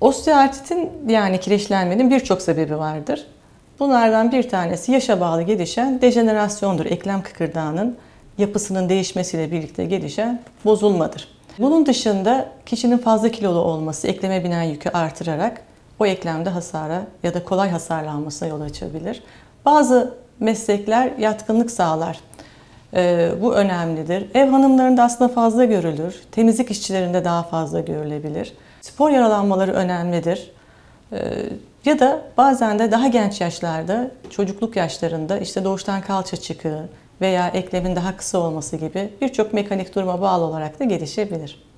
Osteoartritin yani kireçlenmenin birçok sebebi vardır. Bunlardan bir tanesi yaşa bağlı gelişen dejenerasyondur. Eklem kıkırdağının yapısının değişmesiyle birlikte gelişen bozulmadır. Bunun dışında kişinin fazla kilolu olması ekleme binen yükü artırarak o eklemde hasara ya da kolay hasarlanmasına yol açabilir. Bazı meslekler yatkınlık sağlar. Ee, bu önemlidir. Ev hanımlarında aslında fazla görülür. Temizlik işçilerinde daha fazla görülebilir. Spor yaralanmaları önemlidir. Ee, ya da bazen de daha genç yaşlarda, çocukluk yaşlarında işte doğuştan kalça çıkığı veya eklemin daha kısa olması gibi birçok mekanik duruma bağlı olarak da gelişebilir.